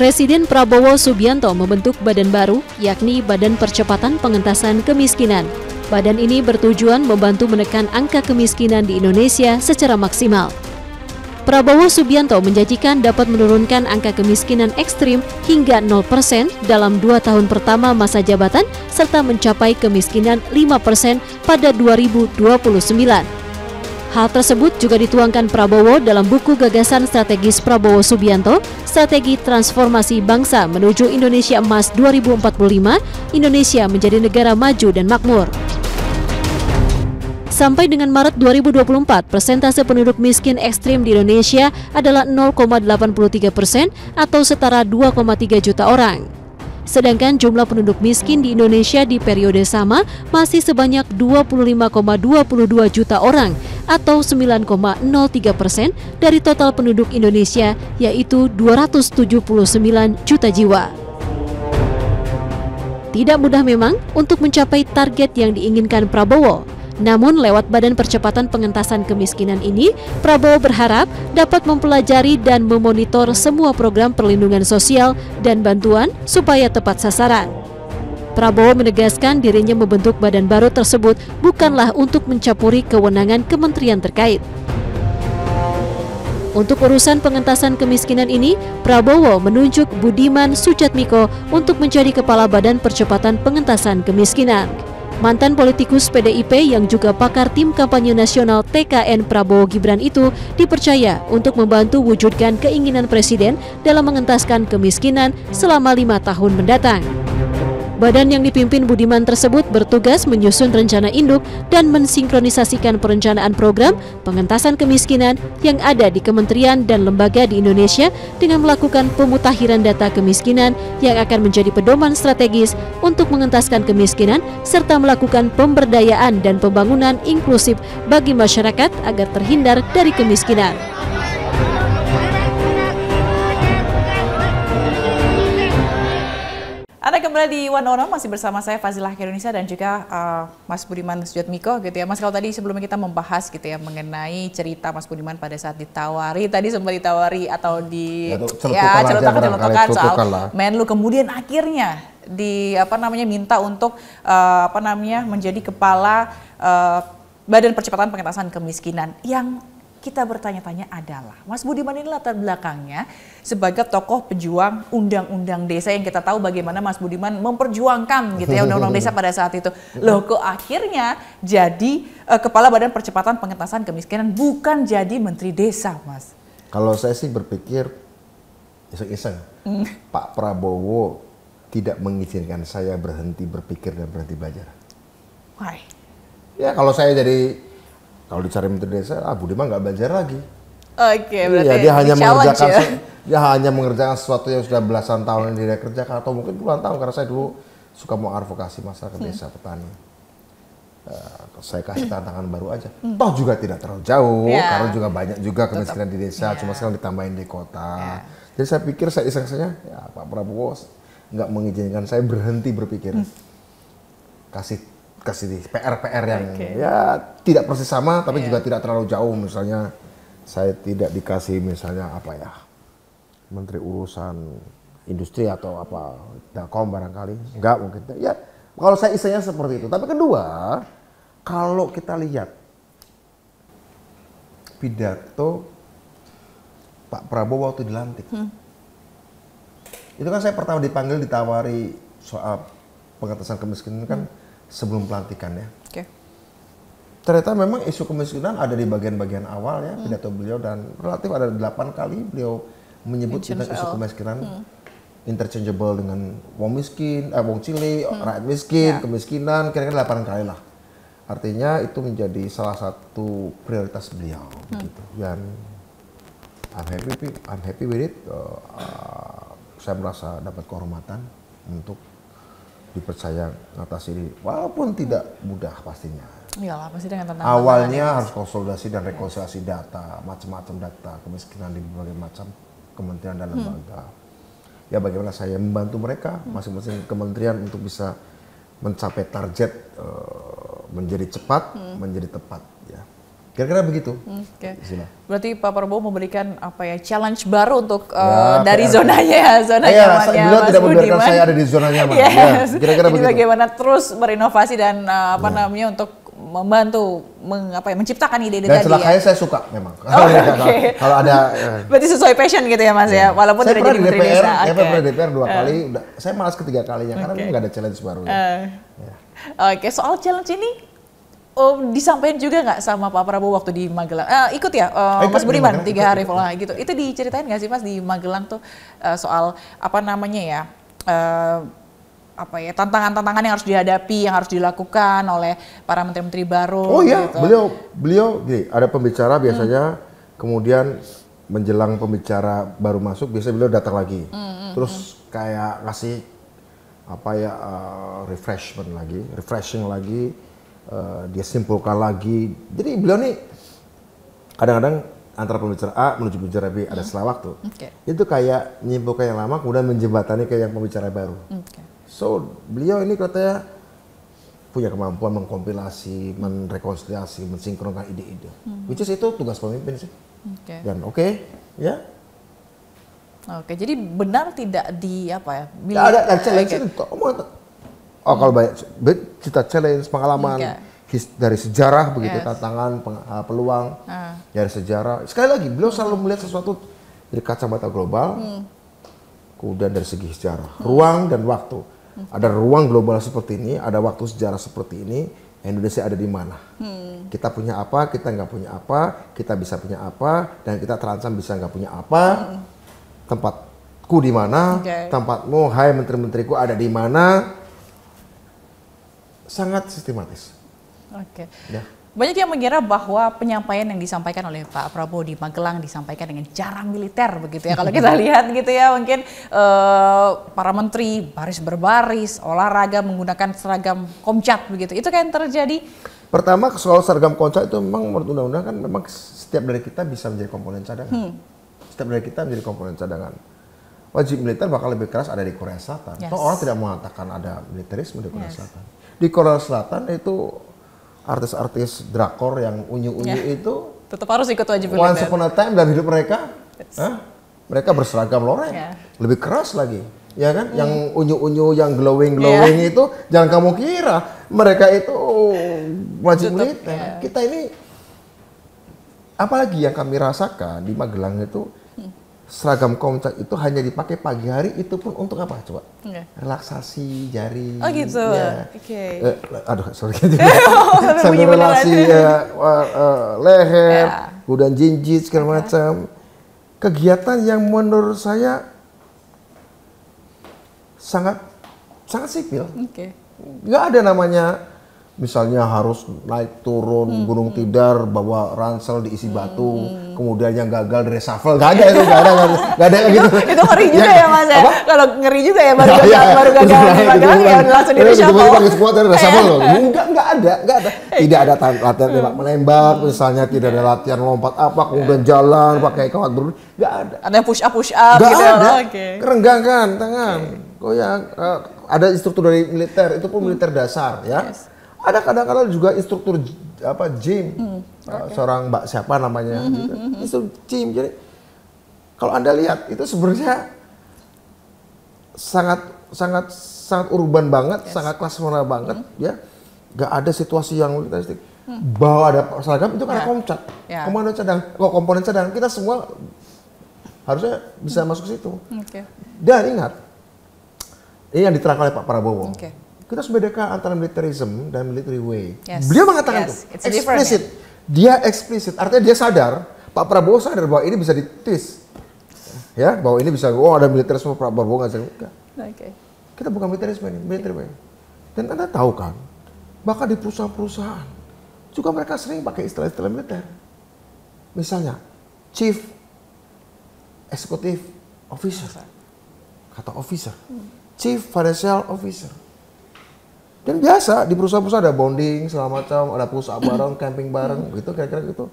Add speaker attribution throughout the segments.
Speaker 1: Presiden Prabowo Subianto membentuk badan baru, yakni Badan Percepatan Pengentasan Kemiskinan. Badan ini bertujuan membantu menekan angka kemiskinan di Indonesia secara maksimal. Prabowo Subianto menjanjikan dapat menurunkan angka kemiskinan ekstrim hingga 0% dalam dua tahun pertama masa jabatan serta mencapai kemiskinan 5% pada 2029. Hal tersebut juga dituangkan Prabowo dalam buku Gagasan Strategis Prabowo Subianto, Strategi Transformasi Bangsa Menuju Indonesia Emas 2045, Indonesia Menjadi Negara Maju dan Makmur. Sampai dengan Maret 2024, persentase penduduk miskin ekstrim di Indonesia adalah 0,83 persen atau setara 2,3 juta orang. Sedangkan jumlah penduduk miskin di Indonesia di periode sama masih sebanyak 25,22 juta orang atau 9,03 persen dari total penduduk Indonesia yaitu 279 juta jiwa. Tidak mudah memang untuk mencapai target yang diinginkan Prabowo. Namun lewat Badan Percepatan Pengentasan Kemiskinan ini, Prabowo berharap dapat mempelajari dan memonitor semua program perlindungan sosial dan bantuan supaya tepat sasaran. Prabowo menegaskan dirinya membentuk badan baru tersebut bukanlah untuk mencampuri kewenangan kementerian terkait. Untuk urusan pengentasan kemiskinan ini, Prabowo menunjuk Budiman Sujatmiko untuk menjadi Kepala Badan Percepatan Pengentasan Kemiskinan. Mantan politikus PDIP yang juga pakar tim kampanye nasional TKN Prabowo Gibran itu dipercaya untuk membantu wujudkan keinginan Presiden dalam mengentaskan kemiskinan selama lima tahun mendatang. Badan yang dipimpin Budiman tersebut bertugas menyusun rencana induk dan mensinkronisasikan perencanaan program pengentasan kemiskinan yang ada di kementerian dan lembaga di Indonesia dengan melakukan pemutahiran data kemiskinan yang akan menjadi pedoman strategis untuk mengentaskan kemiskinan serta melakukan pemberdayaan dan pembangunan inklusif bagi masyarakat agar terhindar dari kemiskinan.
Speaker 2: Anda kembali di One Orang masih bersama saya Fazilah Indonesia dan juga uh, Mas Budiman Sujatmiko gitu ya. Mas kalau tadi sebelumnya kita membahas gitu ya mengenai cerita Mas Budiman pada saat ditawari tadi sempat ditawari atau di ya, ya celotokan-celotokan soal Menlu kemudian akhirnya di apa namanya minta untuk uh, apa namanya menjadi kepala uh, Badan Percepatan Pengentasan Kemiskinan yang kita bertanya-tanya adalah Mas Budiman ini latar belakangnya sebagai tokoh pejuang undang-undang desa yang kita tahu bagaimana Mas Budiman memperjuangkan gitu ya undang-undang desa pada saat itu. Loh kok akhirnya jadi uh, kepala Badan Percepatan Pengentasan Kemiskinan bukan jadi menteri desa, Mas.
Speaker 3: Kalau saya sih berpikir iseng-iseng. Mm. Pak Prabowo tidak mengizinkan saya berhenti berpikir dan berhenti belajar. Why? Ya kalau saya jadi kalau dicari menteri desa, ah Budiman nggak belajar lagi.
Speaker 2: Oke,
Speaker 4: okay, iya, berarti iya, dia hanya mengerjakan ya?
Speaker 3: dia hanya mengerjakan sesuatu yang sudah belasan tahun yang dia kerjakan atau mungkin puluhan tahun karena saya dulu suka mau advokasi masyarakat ke hmm. desa petani. Uh, saya kasih hmm. tantangan baru aja. Hmm. Toh juga tidak terlalu jauh, yeah. karena juga banyak juga kemiskinan di desa, yeah. cuma sekarang ditambahin di kota. Yeah. Jadi saya pikir saya iseng-isengnya, ya Pak Prabowo nggak mengizinkan saya berhenti berpikir. Hmm. Kasih kasih di PR-PR yang okay. ya tidak persis sama tapi yeah. juga tidak terlalu jauh misalnya saya tidak dikasih misalnya apa ya menteri urusan industri atau apa Telkom barangkali enggak mungkin ya kalau saya isinya seperti itu tapi kedua kalau kita lihat pidato Pak Prabowo waktu dilantik hmm. itu kan saya pertama dipanggil ditawari soal pengatasan kemiskinan kan hmm sebelum pelantikan ya. Okay. Ternyata memang isu kemiskinan ada di bagian-bagian awal ya hmm. pidato beliau dan relatif ada delapan kali beliau menyebut tentang isu kemiskinan hmm. interchangeable dengan wong miskin, eh, wong cilik, hmm. rakyat miskin, ya. kemiskinan kira-kira delapan kali lah. Artinya itu menjadi salah satu prioritas beliau hmm. begitu. Dan I'm happy, I'm happy with it. Uh, uh, saya merasa dapat kehormatan untuk dipercaya ngatasi walaupun tidak mudah pastinya.
Speaker 2: Iyalah pasti dengan tantangan. Awalnya ya.
Speaker 3: harus konsolidasi dan iya. rekonsiliasi data, macam-macam data, kemiskinan di berbagai macam kementerian dan hmm. lembaga. Hmm. Ya bagaimana saya membantu mereka hmm. masing-masing kementerian untuk bisa mencapai target uh, menjadi cepat, hmm. menjadi tepat ya. Kira-kira begitu.
Speaker 2: Okay. Berarti Pak Prabowo memberikan apa ya challenge baru untuk uh, dari PR. zonanya ya, zona ya, nyamannya ya, Mas tidak membiarkan saya ada di zona nyaman. Yes. ya, iya, kira-kira begitu. bagaimana terus berinovasi dan uh, apa ya. namanya untuk membantu meng, apa ya, menciptakan ide-ide tadi. Dan ya.
Speaker 3: saya suka memang. Oh, okay. kalau ada eh. Berarti
Speaker 2: sesuai passion gitu ya Mas ya. ya. Walaupun saya pernah di DPR, saya pernah di DPR dua uh. kali,
Speaker 3: saya malas ketiga kalinya okay. karena nggak ada challenge baru. Uh. Ya.
Speaker 2: Iya. Oke, okay, soal challenge ini um, disampaikan juga nggak sama Pak Prabowo waktu di Magelang? Uh, ikut ya, uh, ikut, Mas Budiman tiga hari pola gitu. Itu diceritain nggak sih Mas di Magelang tuh uh, soal apa namanya ya? Uh, apa ya tantangan-tantangan yang harus dihadapi yang harus dilakukan oleh para menteri-menteri baru. Oh iya, gitu.
Speaker 3: beliau beliau gini, ada pembicara biasanya hmm. kemudian menjelang pembicara baru masuk biasanya beliau datang lagi. hmm, Terus hmm. kayak kasih apa ya uh, refreshment lagi, refreshing lagi Eh, dia simpulkan lagi. Jadi beliau nih kadang-kadang antara pembicara A menuju pembicara B ada iya. selang waktu. Okay. Itu kayak menyimpulkan yang lama kemudian menjembatani ke yang pembicara baru. Okay. So beliau ini katanya punya kemampuan mengkompilasi, merekonsiliasi, mensinkronkan ide-ide. Hmm. Which is itu tugas pemimpin sih. Okay. Dan oke, okay, ya. Yeah.
Speaker 2: Oke, jadi benar tidak di apa ya? Tidak ada, ada,
Speaker 3: okay. Oh kalau banyak kita challenge pengalaman his, dari sejarah begitu yes. tantangan peng, uh, peluang uh. Ah. dari sejarah. Sekali lagi beliau selalu melihat sesuatu dari kacamata global, hmm. kemudian dari segi sejarah, hmm. ruang dan waktu.
Speaker 4: Hmm. Ada
Speaker 3: ruang global seperti ini, ada waktu sejarah seperti ini. Indonesia ada di mana? Hmm. Kita punya apa? Kita nggak punya apa? Kita bisa punya apa? Dan kita terancam bisa nggak punya apa? Hmm. Tempatku di mana? Okay. Tempatmu, hai menteri-menteriku ada di mana? sangat sistematis.
Speaker 2: Oke. Okay. Ya. Banyak yang mengira bahwa penyampaian yang disampaikan oleh Pak Prabowo di Magelang disampaikan dengan cara militer begitu ya. Kalau kita lihat gitu ya, mungkin uh, para menteri baris berbaris, olahraga menggunakan seragam komcat begitu. Itu kan terjadi.
Speaker 3: Pertama soal seragam komcat itu memang menurut undang-undang kan memang setiap dari kita bisa menjadi komponen cadangan. Hmm. Setiap dari kita menjadi komponen cadangan. Wajib militer bakal lebih keras ada di Korea Selatan. Yes. Toh orang tidak mengatakan ada militerisme di Korea yes. Selatan di Korea Selatan itu artis-artis drakor yang unyu-unyu yeah. itu
Speaker 2: tetap harus ikut wajib militer. Once upon
Speaker 3: a time dalam hidup mereka, yes. huh? mereka berseragam loreng, yeah. lebih keras lagi, ya kan? Mm. Yang unyu-unyu, yang glowing-glowing yeah. itu jangan kamu kira mereka itu wajib Tutup, militer. Yeah. Kita ini apalagi yang kami rasakan di Magelang itu seragam komcat itu hanya dipakai pagi hari itu pun untuk apa coba okay. relaksasi jari oh gitu ya. oke okay. eh, aduh sorry sambil oh, relaksasi ya uh, uh, leher yeah. Ya. jinjit segala ya. macam kegiatan yang menurut saya sangat sangat sipil okay. nggak ada namanya misalnya harus naik turun hmm. Gunung hmm. Tidar bawa ransel diisi hmm. batu kemudian yang gagal reshuffle nggak ada itu nggak ada gak ada gitu itu ngeri juga ya, ya mas ya
Speaker 2: kalau ngeri juga ya baru iya, gagal iya. baru gagal iya, gagal ya langsung di reshuffle bagus kuat dari reshuffle loh nggak enggak ada nggak ada
Speaker 3: tidak ada latihan tembak hmm. menembak misalnya tidak ada latihan lompat apa kemudian jalan pakai kawat berduri
Speaker 2: nggak ada ada push up push up nggak gitu ya, ada
Speaker 3: kerenggangan tangan goyang eh, ada instruktur dari militer itu pun militer dasar ya ada kadang-kadang juga instruktur apa gym hmm, eh, okay. seorang mbak siapa namanya hmm, gitu. Hmm, hmm, instruktur gym jadi kalau anda lihat itu sebenarnya sangat sangat sangat urban banget yes. sangat kelas menengah banget hmm. ya nggak ada situasi yang realistik
Speaker 4: hmm. bahwa
Speaker 3: ada seragam itu karena yeah. komcat yeah. komponen cadang kok komponen cadang kita semua harusnya bisa hmm. masuk situ okay. dan ingat ini yang diterangkan oleh Pak Prabowo okay kita harus bedakan antara militarism dan military way. Yes. Beliau mengatakan yes. itu eksplisit. Dia eksplisit, artinya dia sadar. Pak Prabowo sadar bahwa ini bisa ditis, ya bahwa ini bisa. Oh ada militarisme Pak Prabowo nggak Oke. Kita bukan militarisme ini, military way. Dan anda tahu kan, bahkan di perusahaan-perusahaan juga mereka sering pakai istilah-istilah militer. Misalnya, chief executive officer, kata officer, chief financial officer dan biasa di perusahaan-perusahaan ada bonding segala macam, ada pusat bareng, camping bareng, gitu kira-kira gitu.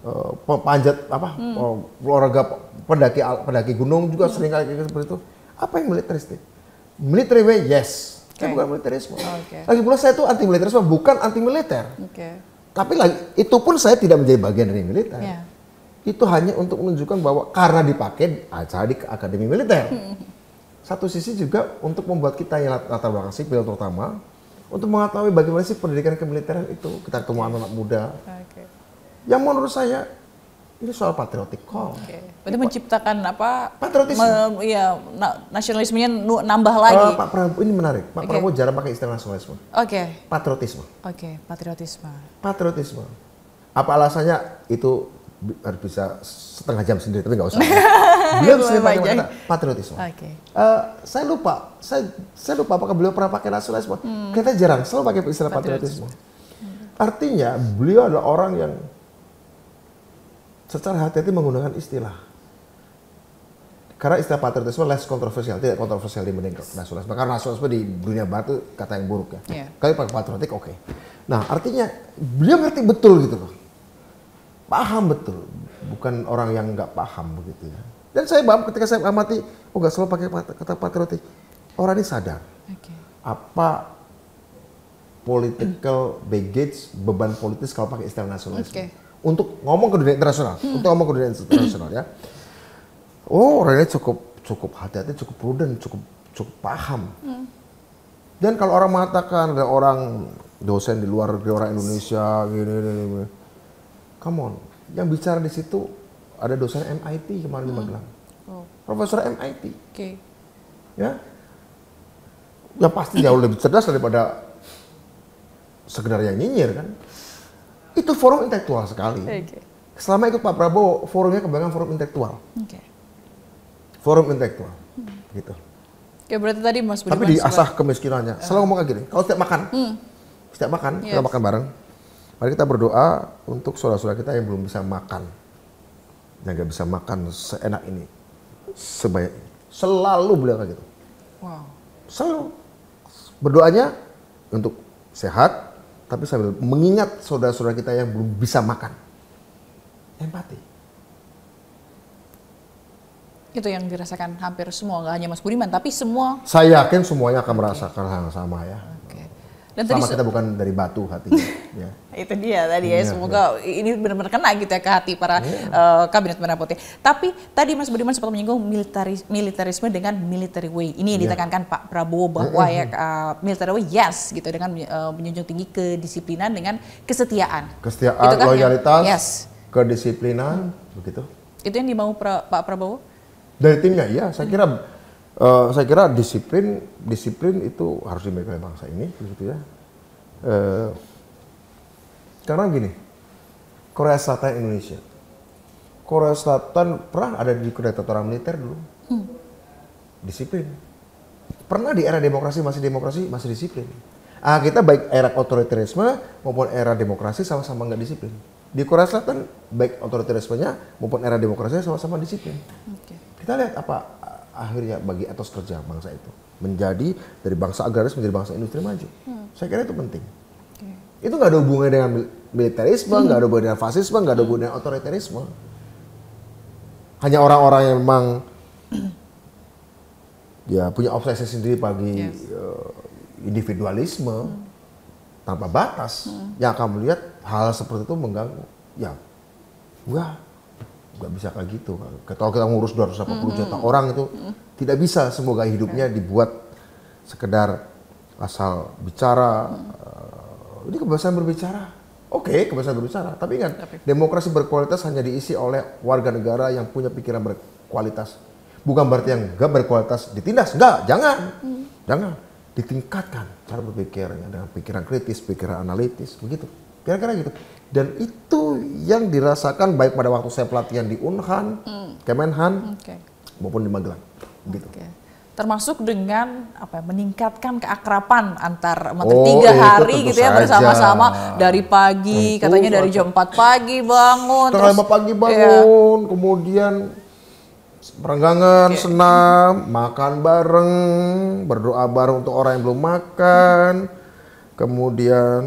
Speaker 3: Uh, panjat apa hmm. uh, olahraga pendaki pendaki gunung juga hmm. sering kayak gitu, seperti itu. Apa yang militeristik? Military way, yes. Okay. bukan militerisme. Oh, okay. Lagi pula saya itu anti militerisme, bukan anti militer. Okay. Tapi lagi itu pun saya tidak menjadi bagian dari militer. Yeah. Itu hanya untuk menunjukkan bahwa karena dipakai acara di akademi militer. Hmm. Satu sisi juga untuk membuat kita yang latar belakang sipil terutama untuk mengetahui bagaimana sih pendidikan kemiliteran itu. Kita ketemu anak-anak muda. Okay. Yang menurut saya ini soal patriotik
Speaker 2: kok. Okay. Berarti menciptakan apa? Patriotisme. Iya, na nasionalismenya nambah lagi. Uh, Pak
Speaker 3: Prabowo ini menarik. Pak okay. Prabowo jarang pakai istilah nasionalisme. Oke. Okay. Patriotisme. Oke,
Speaker 2: okay. patriotisme.
Speaker 3: Patriotisme. Apa alasannya itu harus bisa setengah jam sendiri tapi nggak usah beliau sendiri pakai kata patriotisme okay. uh, eh, saya lupa saya saya lupa apakah beliau pernah pakai nasionalisme hmm. kita jarang selalu pakai istilah patriotisme, patriotisme. Hmm. artinya beliau adalah orang yang secara hati-hati menggunakan istilah karena istilah patriotisme less kontroversial tidak kontroversial dibanding nasionalisme karena nasionalisme di dunia barat itu kata yang buruk ya yeah. kalau pakai patriotik oke okay. nah artinya beliau ngerti betul gitu loh paham betul, bukan orang yang nggak paham begitu ya. Dan saya paham ketika saya amati, oh nggak selalu pakai kata patriotik, orang ini sadar okay. apa political baggage beban politis kalau pakai istilah nasionalisme. Okay. Untuk ngomong ke dunia internasional, hmm. untuk ngomong ke dunia internasional ya. Oh orang ini cukup cukup hati-hati, cukup prudent, cukup cukup paham. Hmm. Dan kalau orang mengatakan ada orang dosen di luar negeri orang Indonesia gini gini, gini come on, yang bicara di situ ada dosen MIT kemarin hmm. di Magelang, oh. profesor MIT, okay. ya, yang pasti jauh lebih cerdas daripada sekedar yang nyinyir kan. Itu forum intelektual sekali. Okay. Selama ikut Pak Prabowo, forumnya kebanyakan forum intelektual. Okay. Forum intelektual, hmm. gitu.
Speaker 2: Ya berarti tadi Mas Budiman Tapi diasah asah
Speaker 3: kemiskinannya. Uh. Selalu ngomong kayak gini, kalau
Speaker 2: setiap makan, hmm.
Speaker 3: setiap makan, yes. kita makan bareng, Mari kita berdoa untuk saudara-saudara kita yang belum bisa makan. Yang gak bisa makan seenak ini. Sebanyak ini. Selalu beliau kayak gitu. Wow. Selalu. Berdoanya untuk sehat, tapi sambil mengingat saudara-saudara kita yang belum bisa makan. Empati.
Speaker 2: Itu yang dirasakan hampir semua, nggak hanya Mas Budiman, tapi semua.
Speaker 3: Saya yakin semuanya akan merasakan okay. hal yang sama ya. Okay. Dan Selama tadi kita bukan dari batu hatinya. Yeah.
Speaker 2: Itu dia tadi ya. Iya, semoga yeah. ini benar-benar kena gitu ya ke hati para yeah. Iya. uh, kabinet merah putih. Tapi tadi Mas Budiman sempat menyinggung militaris, militarisme dengan military way. Ini yeah. Iya. ditekankan Pak Prabowo bahwa ya uh, military way yes gitu dengan uh, menjunjung tinggi kedisiplinan dengan kesetiaan.
Speaker 3: Kesetiaan, gitu kan, ya? loyalitas, yes. kedisiplinan, hmm. begitu.
Speaker 2: Itu yang dimau pra, Pak Prabowo?
Speaker 3: Dari timnya, iya Saya hmm. kira Uh, saya kira disiplin disiplin itu harus dimiliki oleh bangsa ini begitu ya. Uh, karena gini, Korea Selatan Indonesia. Korea Selatan pernah ada di kedektatoraan militer dulu. Hmm. Disiplin. Pernah di era demokrasi masih demokrasi masih disiplin. Ah kita baik era otoritarisme maupun era demokrasi sama-sama nggak disiplin. Di Korea Selatan baik otoritarismenya maupun era demokrasi sama-sama disiplin. Okay. Kita lihat apa akhirnya bagi etos kerja bangsa itu menjadi dari bangsa agraris menjadi bangsa industri maju. Hmm. Saya kira itu penting itu nggak ada hubungannya dengan militerisme, hmm. nggak hmm. ada hubungannya dengan fasisme, nggak ada hubungannya dengan otoriterisme. Hanya orang-orang yang memang ya punya obsesi sendiri bagi yes. uh, individualisme hmm. tanpa batas hmm. yang akan melihat hal seperti itu mengganggu. Ya, enggak nggak bisa kayak gitu. Kalau kita ngurus 280 hmm. juta orang itu hmm. tidak bisa semoga hidupnya dibuat sekedar asal bicara hmm ini kebebasan berbicara. Oke, okay, kebebasan berbicara. Tapi ingat, Tapi... demokrasi berkualitas hanya diisi oleh warga negara yang punya pikiran berkualitas. Bukan berarti yang enggak berkualitas ditindas. Enggak, jangan. Hmm. Jangan. Ditingkatkan cara berpikirnya dengan pikiran kritis, pikiran analitis, begitu. Kira-kira gitu. Dan itu yang dirasakan baik pada waktu saya pelatihan di Unhan, hmm. Kemenhan, okay. maupun di Magelang. Gitu. Okay
Speaker 2: termasuk dengan apa ya, meningkatkan keakrapan antar menteri oh, tiga hari gitu ya bersama-sama dari pagi tentu katanya dari jam 4 pagi bangun terus lima pagi iya. bangun
Speaker 3: ya. kemudian perenggangan okay. senam makan bareng berdoa bareng untuk orang yang belum makan kemudian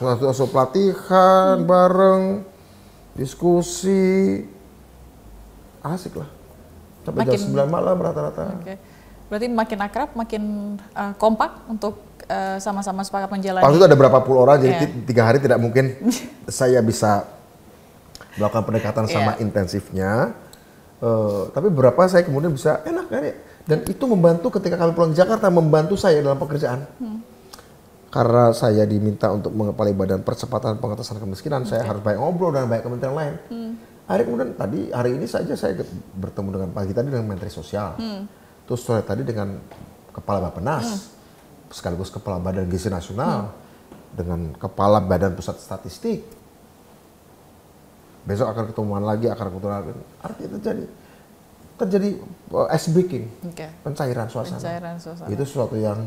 Speaker 3: satu pelatihan hmm. bareng diskusi asik lah sampai Makin. jam 9 malam rata-rata okay.
Speaker 2: Berarti makin akrab, makin uh, kompak untuk eh, sama-sama uh, sepakat menjalani. Waktu itu ada berapa puluh orang, jadi yeah.
Speaker 3: tiga hari tidak mungkin saya bisa melakukan pendekatan yeah. sama intensifnya. Uh, tapi berapa saya kemudian bisa enak kan ya. Dan itu membantu ketika kami pulang Jakarta membantu saya dalam pekerjaan. Hmm. Karena saya diminta untuk mengepalai badan percepatan pengatasan kemiskinan, okay. saya harus banyak ngobrol dan banyak kementerian lain. Hmm. Hari kemudian tadi hari ini saja saya bertemu dengan pagi tadi dengan menteri sosial. Hmm Terus sore tadi dengan kepala Bappenas, hmm. sekaligus kepala Badan Gizi Nasional, hmm. dengan kepala Badan Pusat Statistik. Besok akan ketemuan lagi, akan ketemuan lagi. Artinya terjadi terjadi uh, es breaking, okay. pencairan suasana. Pencairan suasana. Itu sesuatu yang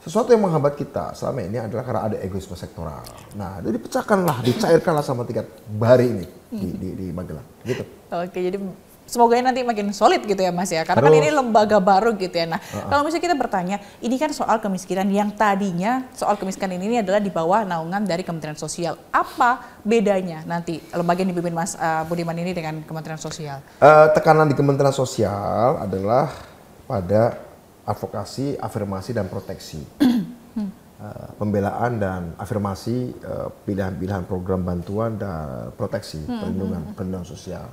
Speaker 3: sesuatu yang menghambat kita selama ini adalah karena ada egoisme sektoral. Nah, jadi pecahkanlah, dicairkanlah sama tingkat bari ini di, hmm. di, di Magelang. Gitu.
Speaker 2: Oke, jadi semoga nanti makin solid gitu ya Mas ya. Karena Aduh. kan ini lembaga baru gitu ya. Nah, uh -uh. kalau misalnya kita bertanya, ini kan soal kemiskinan yang tadinya soal kemiskinan ini adalah di bawah naungan dari Kementerian Sosial. Apa bedanya nanti lembaga yang dipimpin Mas uh, Budiman ini dengan Kementerian Sosial?
Speaker 3: Uh, tekanan di Kementerian Sosial adalah pada advokasi, afirmasi dan proteksi.
Speaker 4: uh,
Speaker 3: pembelaan dan afirmasi pilihan-pilihan uh, program bantuan dan proteksi, hmm, perlindungan, hmm, hmm. perlindungan sosial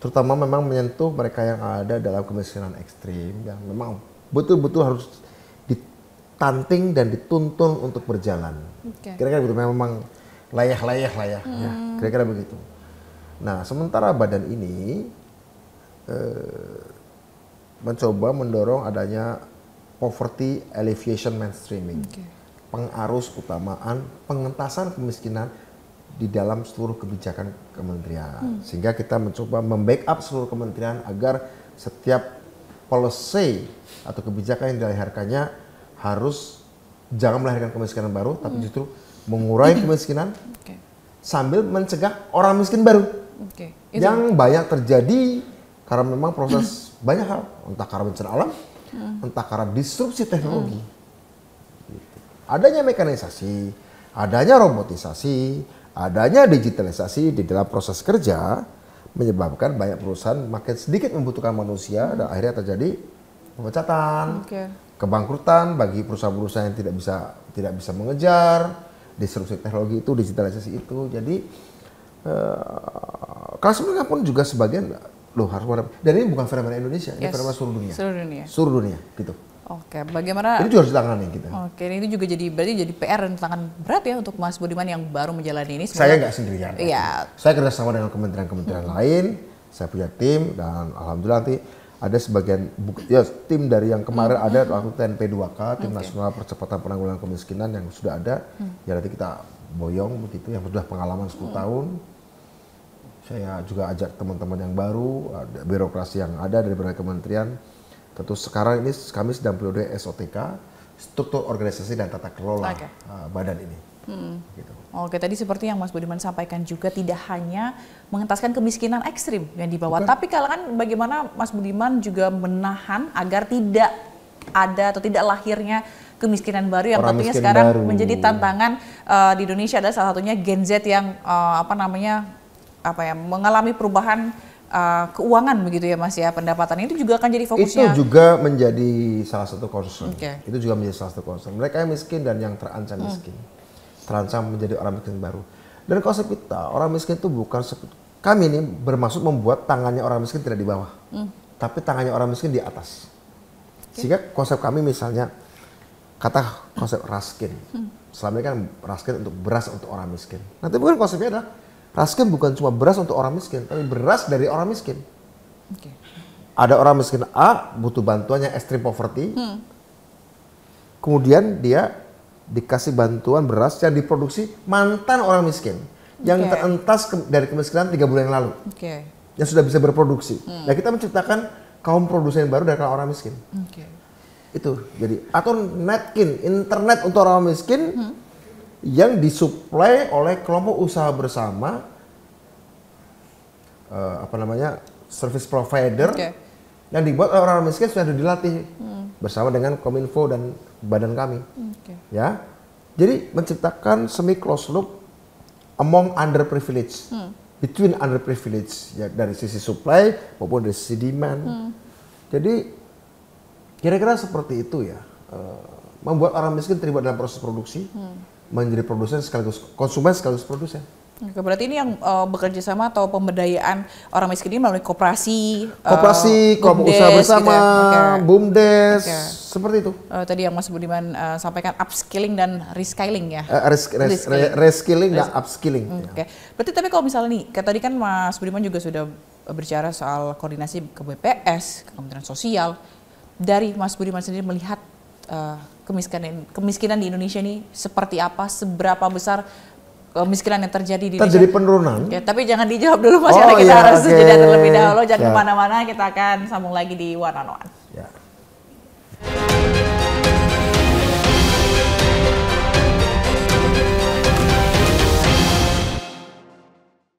Speaker 3: terutama memang menyentuh mereka yang ada dalam kemiskinan ekstrim yang memang betul-betul harus ditanting dan dituntun untuk berjalan. kira Kira-kira begitu memang layah-layah layah. Ya, ya hmm. kira-kira begitu. Nah, sementara badan ini eh, mencoba mendorong adanya poverty alleviation mainstreaming. Okay. Pengarus utamaan pengentasan kemiskinan di dalam seluruh kebijakan kementerian. Hmm. Sehingga kita mencoba membackup seluruh kementerian agar setiap policy atau kebijakan yang dilahirkannya harus jangan melahirkan kemiskinan baru, hmm. tapi justru mengurai kemiskinan okay. sambil mencegah orang miskin baru.
Speaker 4: Okay. Itu. Yang banyak
Speaker 3: terjadi karena memang proses banyak hal, entah karena bencana alam, hmm. entah karena disrupsi teknologi. Hmm. Gitu. Adanya mekanisasi, adanya robotisasi, Adanya digitalisasi di dalam proses kerja menyebabkan banyak perusahaan makin sedikit membutuhkan manusia hmm. dan akhirnya terjadi pemecatan, okay. kebangkrutan bagi perusahaan-perusahaan yang tidak bisa tidak bisa mengejar disrupsi teknologi itu, digitalisasi itu. Jadi uh, kelas menengah pun juga sebagian loh harus dan ini bukan fenomena Indonesia, yes. ini fenomena seluruh dunia. Seluruh dunia. Seluruh dunia gitu.
Speaker 2: Oke, bagaimana? Ini juga harus ditangani kita. Oke, ini juga jadi berarti jadi PR dan tantangan berat ya untuk Mas Budiman yang baru menjalani ini. Sebenarnya... Saya nggak
Speaker 3: sendirian. Iya. Saya kerjasama dengan kementerian-kementerian hmm. lain. Saya punya tim dan alhamdulillah nanti ada sebagian ya tim dari yang kemarin hmm. ada waktu TNP2K, tim okay. nasional percepatan penanggulangan kemiskinan yang sudah ada. Hmm. Ya nanti kita boyong begitu yang sudah pengalaman 10 hmm. tahun. Saya juga ajak teman-teman yang baru, birokrasi yang ada dari berbagai kementerian Tentu sekarang ini kami sedang periode SOTK, struktur organisasi dan tata kelola okay. Ah, badan ini. Hmm. Gitu.
Speaker 2: Oke, tadi seperti yang Mas Budiman sampaikan juga tidak hanya mengentaskan kemiskinan ekstrim yang dibawa, Bukan. tapi kalangan bagaimana Mas Budiman juga menahan agar tidak ada atau tidak lahirnya kemiskinan baru yang Orang tentunya sekarang baru. menjadi tantangan uh, di Indonesia adalah salah satunya Gen Z yang uh, apa namanya apa ya mengalami perubahan Eh, keuangan begitu ya Mas ya pendapatan itu juga akan jadi fokusnya. Itu
Speaker 3: juga menjadi salah satu concern. Okay. Itu juga menjadi salah satu concern. Mereka yang miskin dan yang terancam hmm. miskin. Terancam menjadi orang miskin baru. Dan konsep kita orang miskin itu bukan kami ini bermaksud membuat tangannya orang miskin tidak di bawah. Hmm. Tapi tangannya orang miskin di atas. Okay. Sehingga konsep kami misalnya kata konsep raskin. Hmm. Selama ini kan raskin untuk beras untuk orang miskin. Nanti bukan konsepnya adalah Raskin bukan cuma beras untuk orang miskin, tapi beras dari orang miskin. Okay. Ada orang miskin A butuh bantuannya extreme poverty. Hmm. Kemudian dia dikasih bantuan beras yang diproduksi mantan orang miskin yang terentas ke, dari kemiskinan tiga bulan yang lalu. Okay. Yang sudah bisa berproduksi. Hmm. Nah, kita menciptakan kaum produsen baru dari orang miskin. Okay. Itu. Jadi atau netkin, internet untuk orang miskin. Hmm yang disuplai oleh kelompok usaha bersama uh, apa namanya service provider okay. yang dibuat oleh orang-orang miskin sudah dilatih hmm. bersama dengan kominfo dan badan kami okay. ya jadi menciptakan semi close loop among underprivileged hmm. between underprivileged ya dari sisi supply maupun dari sisi demand hmm. jadi kira-kira seperti itu ya uh, membuat orang miskin terlibat dalam proses produksi hmm menjadi produsen sekaligus konsumen sekaligus produsen.
Speaker 2: Oke, berarti ini yang uh, bekerja sama atau pemberdayaan orang miskin ini melalui kooperasi, eh, kooperasi, uh, kelompok usaha bersama, gitu ya. okay. bumdes, okay. seperti itu. Uh, tadi yang Mas Budiman uh, sampaikan upskilling dan reskilling ya. Uh, res, reskilling. Re, dan upskilling. Ya. Oke, okay. berarti tapi kalau misalnya nih, kayak tadi kan Mas Budiman juga sudah berbicara soal koordinasi ke BPS, ke Kementerian Sosial. Dari Mas Budiman sendiri melihat uh, kemiskinan kemiskinan di Indonesia ini seperti apa? Seberapa besar eh, kemiskinan yang terjadi di terjadi Indonesia. penurunan. ya, tapi jangan dijawab dulu masih oh, kita ya, harus okay. jeda terlebih dahulu. Jangan ya. kemana-mana, kita akan sambung lagi di One Ya.